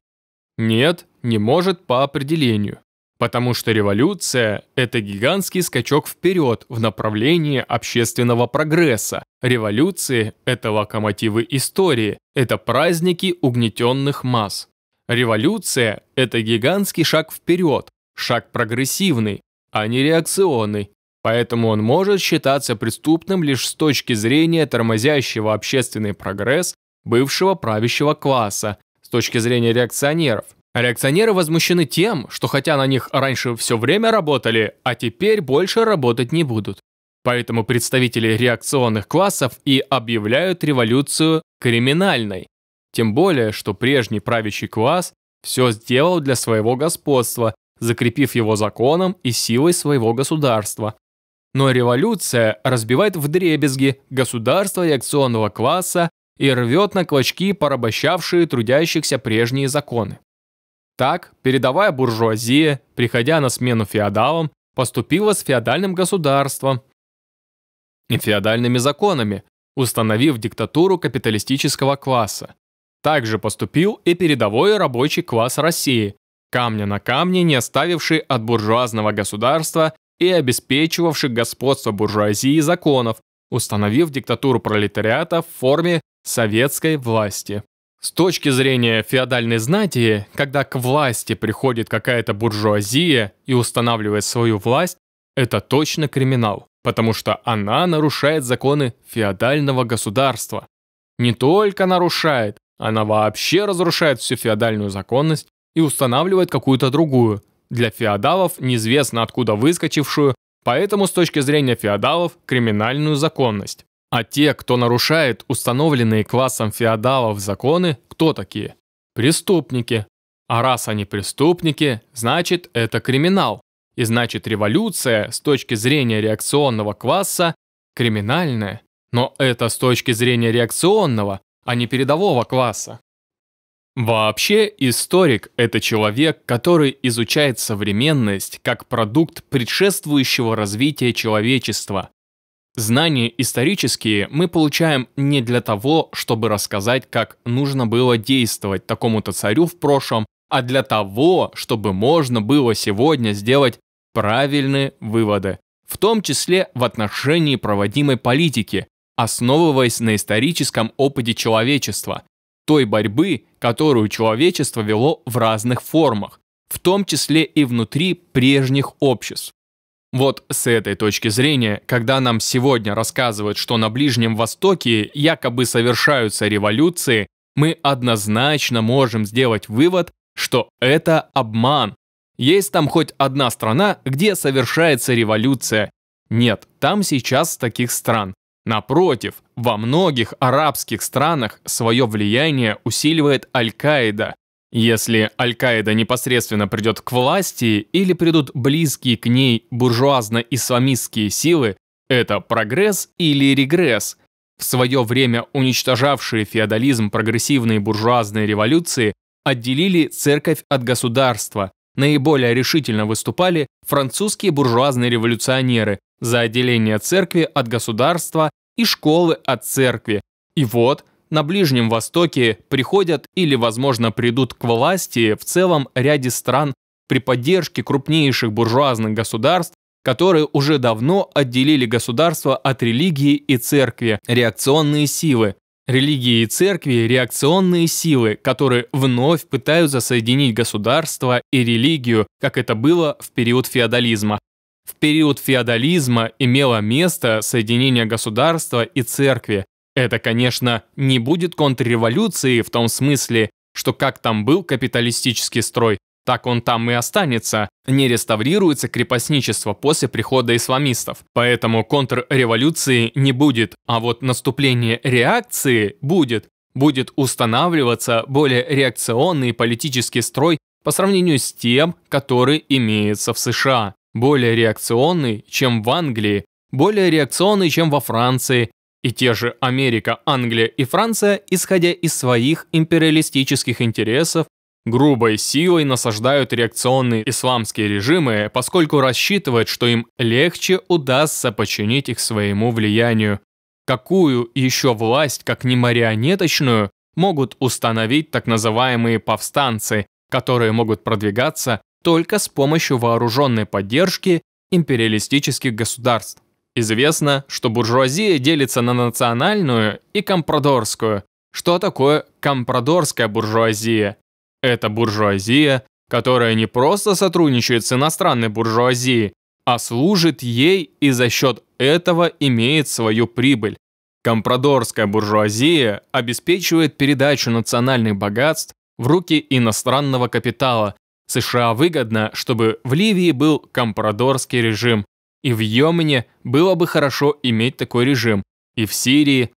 Нет, не может по определению, потому что революция – это гигантский скачок вперед в направлении общественного прогресса. Революции – это локомотивы истории, это праздники угнетенных масс. Революция – это гигантский шаг вперед, шаг прогрессивный, а не реакционный, поэтому он может считаться преступным лишь с точки зрения тормозящего общественный прогресс бывшего правящего класса, с точки зрения реакционеров, а реакционеры возмущены тем, что хотя на них раньше все время работали, а теперь больше работать не будут. Поэтому представители реакционных классов и объявляют революцию криминальной. Тем более, что прежний правящий класс все сделал для своего господства, закрепив его законом и силой своего государства. Но революция разбивает вдребезги государство реакционного класса и рвет на клочки порабощавшие трудящихся прежние законы. Так, передовая буржуазия, приходя на смену феодалам, поступила с феодальным государством и феодальными законами, установив диктатуру капиталистического класса. Также поступил и передовой рабочий класс России, камня на камне не оставивший от буржуазного государства и обеспечивавший господство буржуазии законов, установив диктатуру пролетариата в форме советской власти. С точки зрения феодальной знати, когда к власти приходит какая-то буржуазия и устанавливает свою власть, это точно криминал, потому что она нарушает законы феодального государства. Не только нарушает, она вообще разрушает всю феодальную законность и устанавливает какую-то другую, для феодалов неизвестно откуда выскочившую, поэтому с точки зрения феодалов криминальную законность. А те, кто нарушает установленные классом феодалов законы, кто такие? Преступники. А раз они преступники, значит это криминал. И значит революция с точки зрения реакционного класса криминальная. Но это с точки зрения реакционного, а не передового класса. Вообще, историк – это человек, который изучает современность как продукт предшествующего развития человечества, Знания исторические мы получаем не для того, чтобы рассказать, как нужно было действовать такому-то царю в прошлом, а для того, чтобы можно было сегодня сделать правильные выводы, в том числе в отношении проводимой политики, основываясь на историческом опыте человечества, той борьбы, которую человечество вело в разных формах, в том числе и внутри прежних обществ. Вот с этой точки зрения, когда нам сегодня рассказывают, что на Ближнем Востоке якобы совершаются революции, мы однозначно можем сделать вывод, что это обман. Есть там хоть одна страна, где совершается революция? Нет, там сейчас таких стран. Напротив, во многих арабских странах свое влияние усиливает Аль-Каида. Если Аль-Каида непосредственно придет к власти или придут близкие к ней буржуазно-исламистские силы, это прогресс или регресс. В свое время уничтожавшие феодализм прогрессивные буржуазные революции отделили церковь от государства. Наиболее решительно выступали французские буржуазные революционеры за отделение церкви от государства и школы от церкви. И вот – на Ближнем Востоке приходят или, возможно, придут к власти в целом ряде стран при поддержке крупнейших буржуазных государств, которые уже давно отделили государство от религии и церкви, реакционные силы. Религии и церкви – реакционные силы, которые вновь пытаются соединить государство и религию, как это было в период феодализма. В период феодализма имело место соединение государства и церкви, это, конечно, не будет контрреволюцией в том смысле, что как там был капиталистический строй, так он там и останется, не реставрируется крепостничество после прихода исламистов. Поэтому контрреволюции не будет, а вот наступление реакции будет. Будет устанавливаться более реакционный политический строй по сравнению с тем, который имеется в США. Более реакционный, чем в Англии, более реакционный, чем во Франции, и те же Америка, Англия и Франция, исходя из своих империалистических интересов, грубой силой насаждают реакционные исламские режимы, поскольку рассчитывают, что им легче удастся подчинить их своему влиянию. Какую еще власть, как не марионеточную, могут установить так называемые повстанцы, которые могут продвигаться только с помощью вооруженной поддержки империалистических государств? Известно, что буржуазия делится на национальную и компрадорскую. Что такое компрадорская буржуазия? Это буржуазия, которая не просто сотрудничает с иностранной буржуазией, а служит ей и за счет этого имеет свою прибыль. Компрадорская буржуазия обеспечивает передачу национальных богатств в руки иностранного капитала. США выгодно, чтобы в Ливии был компрадорский режим. И в Йемене было бы хорошо иметь такой режим. И в Сирии.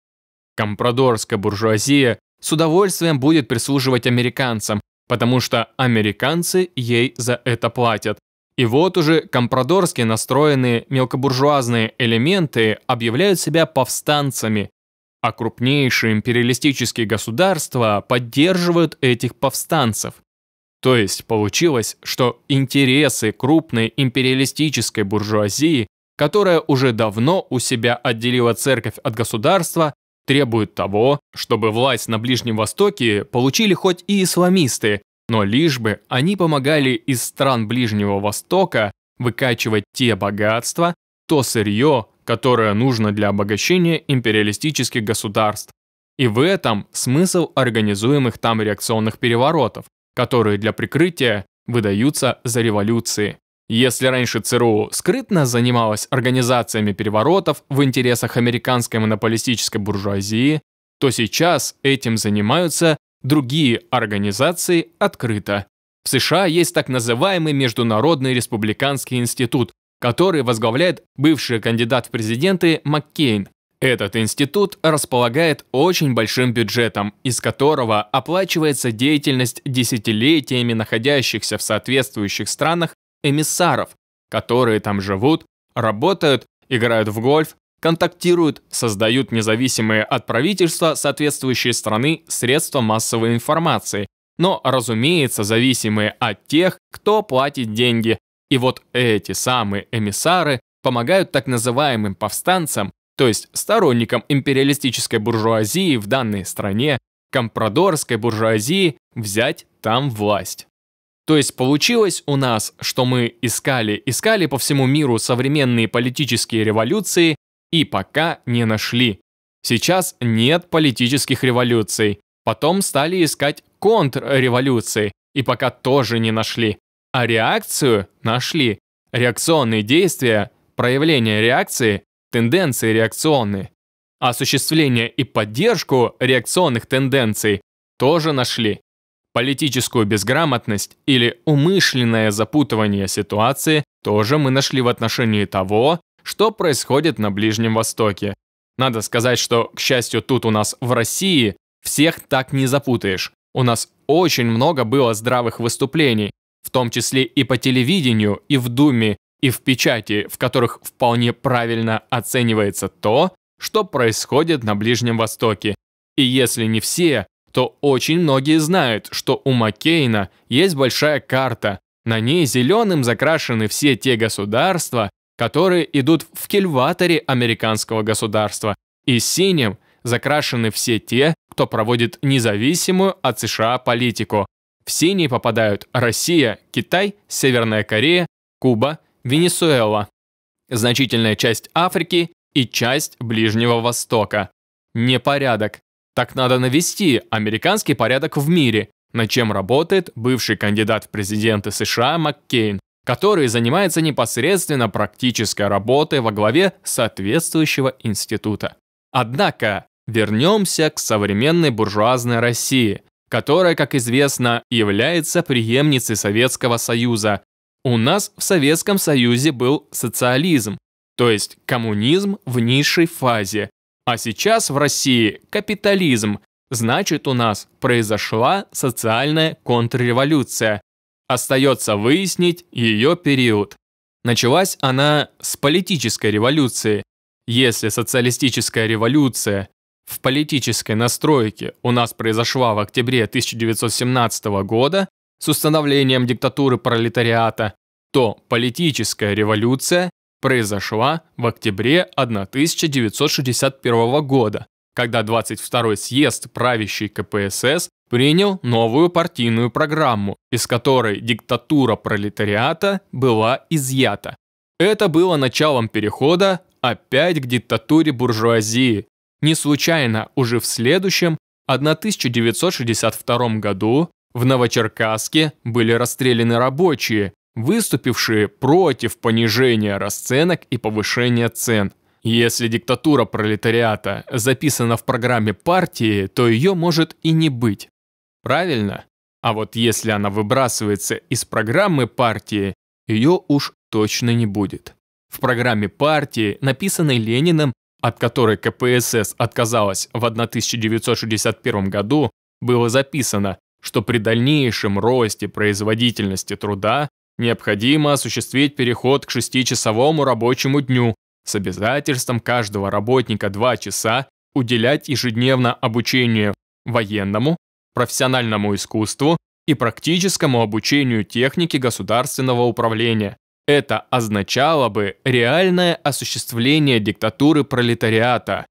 Компрадорская буржуазия с удовольствием будет прислуживать американцам, потому что американцы ей за это платят. И вот уже компрадорски настроенные мелкобуржуазные элементы объявляют себя повстанцами, а крупнейшие империалистические государства поддерживают этих повстанцев. То есть получилось, что интересы крупной империалистической буржуазии, которая уже давно у себя отделила церковь от государства, требуют того, чтобы власть на Ближнем Востоке получили хоть и исламисты, но лишь бы они помогали из стран Ближнего Востока выкачивать те богатства, то сырье, которое нужно для обогащения империалистических государств. И в этом смысл организуемых там реакционных переворотов, которые для прикрытия выдаются за революции. Если раньше ЦРУ скрытно занималась организациями переворотов в интересах американской монополистической буржуазии, то сейчас этим занимаются другие организации открыто. В США есть так называемый Международный республиканский институт, который возглавляет бывший кандидат в президенты Маккейн, этот институт располагает очень большим бюджетом, из которого оплачивается деятельность десятилетиями находящихся в соответствующих странах эмиссаров, которые там живут, работают, играют в гольф, контактируют, создают независимые от правительства соответствующие страны средства массовой информации, но, разумеется, зависимые от тех, кто платит деньги. И вот эти самые эмиссары помогают так называемым повстанцам то есть сторонникам империалистической буржуазии в данной стране, компрадорской буржуазии, взять там власть. То есть получилось у нас, что мы искали, искали по всему миру современные политические революции и пока не нашли. Сейчас нет политических революций. Потом стали искать контрреволюции и пока тоже не нашли. А реакцию нашли. Реакционные действия, проявление реакции тенденции реакционные. Осуществление и поддержку реакционных тенденций тоже нашли. Политическую безграмотность или умышленное запутывание ситуации тоже мы нашли в отношении того, что происходит на Ближнем Востоке. Надо сказать, что, к счастью, тут у нас в России всех так не запутаешь. У нас очень много было здравых выступлений, в том числе и по телевидению, и в Думе, и в печати, в которых вполне правильно оценивается то, что происходит на Ближнем Востоке. И если не все, то очень многие знают, что у Маккейна есть большая карта. На ней зеленым закрашены все те государства, которые идут в кельваторе американского государства, и синим закрашены все те, кто проводит независимую от США политику. В синий попадают Россия, Китай, Северная Корея, Куба, Венесуэла, значительная часть Африки и часть Ближнего Востока. Непорядок. Так надо навести американский порядок в мире, над чем работает бывший кандидат в президенты США Маккейн, который занимается непосредственно практической работой во главе соответствующего института. Однако, вернемся к современной буржуазной России, которая, как известно, является преемницей Советского Союза у нас в Советском Союзе был социализм, то есть коммунизм в низшей фазе, а сейчас в России капитализм, значит у нас произошла социальная контрреволюция. Остается выяснить ее период. Началась она с политической революции. Если социалистическая революция в политической настройке у нас произошла в октябре 1917 года, с установлением диктатуры пролетариата, то политическая революция произошла в октябре 1961 года, когда 22-й съезд правящей КПСС принял новую партийную программу, из которой диктатура пролетариата была изъята. Это было началом перехода опять к диктатуре буржуазии. Не случайно уже в следующем, 1962 году, в Новочеркасске были расстреляны рабочие, выступившие против понижения расценок и повышения цен. Если диктатура пролетариата записана в программе партии, то ее может и не быть. Правильно? А вот если она выбрасывается из программы партии, ее уж точно не будет. В программе партии, написанной Лениным, от которой КПСС отказалась в 1961 году, было записано, что при дальнейшем росте производительности труда необходимо осуществить переход к шестичасовому рабочему дню с обязательством каждого работника 2 часа уделять ежедневно обучению военному, профессиональному искусству и практическому обучению техники государственного управления. Это означало бы реальное осуществление диктатуры пролетариата.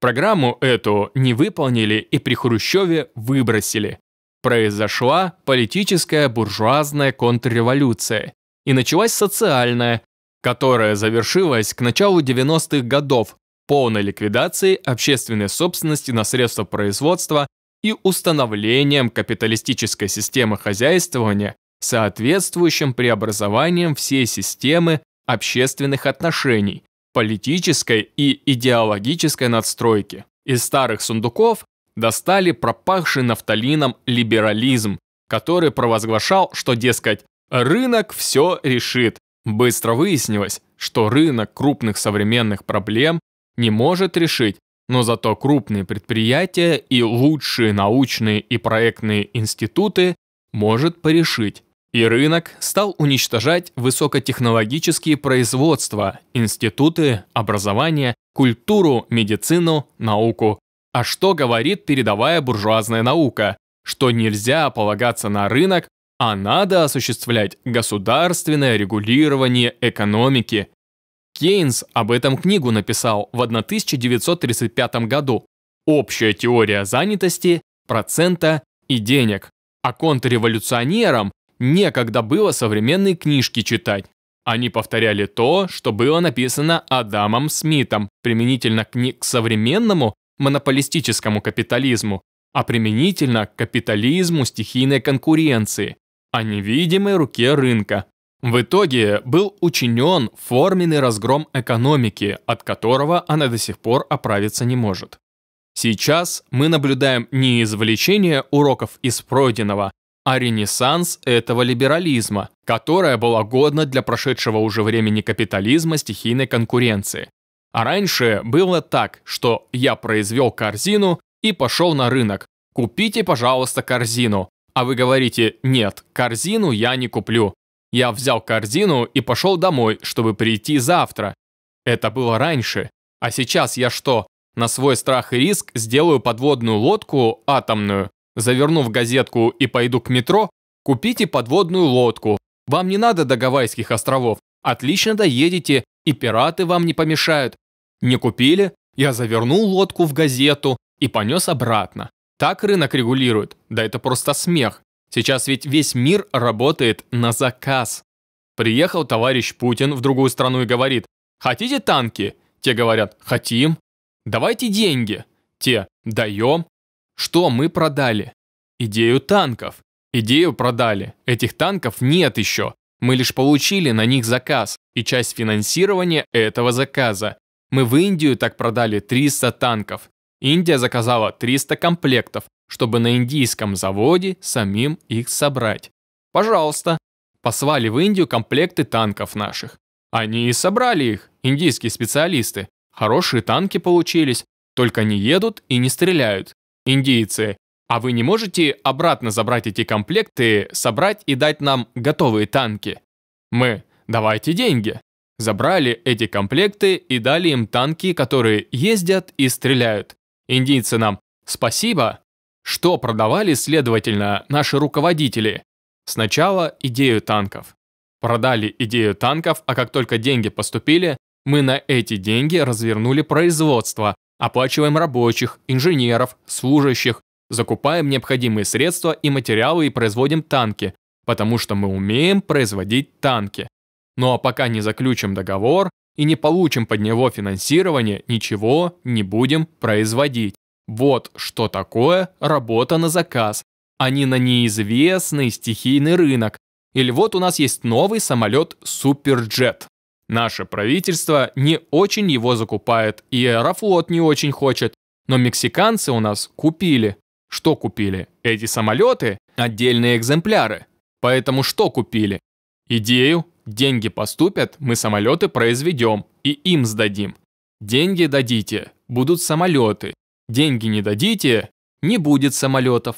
Программу эту не выполнили и при Хрущеве выбросили произошла политическая буржуазная контрреволюция и началась социальная, которая завершилась к началу 90-х годов полной ликвидацией общественной собственности на средства производства и установлением капиталистической системы хозяйствования, соответствующим преобразованием всей системы общественных отношений, политической и идеологической надстройки. Из старых сундуков достали пропахший нафталином либерализм, который провозглашал, что, дескать, рынок все решит. Быстро выяснилось, что рынок крупных современных проблем не может решить, но зато крупные предприятия и лучшие научные и проектные институты может порешить. И рынок стал уничтожать высокотехнологические производства, институты, образование, культуру, медицину, науку. А что говорит передовая буржуазная наука? Что нельзя полагаться на рынок, а надо осуществлять государственное регулирование экономики. Кейнс об этом книгу написал в 1935 году «Общая теория занятости, процента и денег». А контрреволюционерам некогда было современные книжки читать. Они повторяли то, что было написано Адамом Смитом применительно к современному монополистическому капитализму, а применительно к капитализму стихийной конкуренции, а невидимой руке рынка. В итоге был учинен форменный разгром экономики, от которого она до сих пор оправиться не может. Сейчас мы наблюдаем не извлечение уроков из пройденного, а ренессанс этого либерализма, которая была годна для прошедшего уже времени капитализма стихийной конкуренции. А раньше было так, что я произвел корзину и пошел на рынок. Купите, пожалуйста, корзину. А вы говорите, нет, корзину я не куплю. Я взял корзину и пошел домой, чтобы прийти завтра. Это было раньше. А сейчас я что, на свой страх и риск сделаю подводную лодку атомную? Заверну в газетку и пойду к метро? Купите подводную лодку. Вам не надо до Гавайских островов. Отлично доедете, и пираты вам не помешают, не купили? Я завернул лодку в газету и понес обратно. Так рынок регулирует. Да это просто смех. Сейчас ведь весь мир работает на заказ. Приехал товарищ Путин в другую страну и говорит, «Хотите танки?» Те говорят, «Хотим». «Давайте деньги». Те, «Даем». Что мы продали? Идею танков. Идею продали. Этих танков нет еще. Мы лишь получили на них заказ и часть финансирования этого заказа. Мы в Индию так продали 300 танков. Индия заказала 300 комплектов, чтобы на индийском заводе самим их собрать. Пожалуйста. Послали в Индию комплекты танков наших. Они и собрали их, индийские специалисты. Хорошие танки получились, только не едут и не стреляют. Индийцы, а вы не можете обратно забрать эти комплекты, собрать и дать нам готовые танки? Мы, давайте деньги. Забрали эти комплекты и дали им танки, которые ездят и стреляют. Индийцы нам «спасибо», что продавали, следовательно, наши руководители. Сначала идею танков. Продали идею танков, а как только деньги поступили, мы на эти деньги развернули производство, оплачиваем рабочих, инженеров, служащих, закупаем необходимые средства и материалы и производим танки, потому что мы умеем производить танки. Ну а пока не заключим договор и не получим под него финансирование, ничего не будем производить. Вот что такое работа на заказ, а не на неизвестный стихийный рынок. Или вот у нас есть новый самолет Суперджет. Наше правительство не очень его закупает, и Аэрофлот не очень хочет, но мексиканцы у нас купили. Что купили? Эти самолеты – отдельные экземпляры. Поэтому что купили? Идею, Деньги поступят, мы самолеты произведем и им сдадим. Деньги дадите, будут самолеты. Деньги не дадите, не будет самолетов.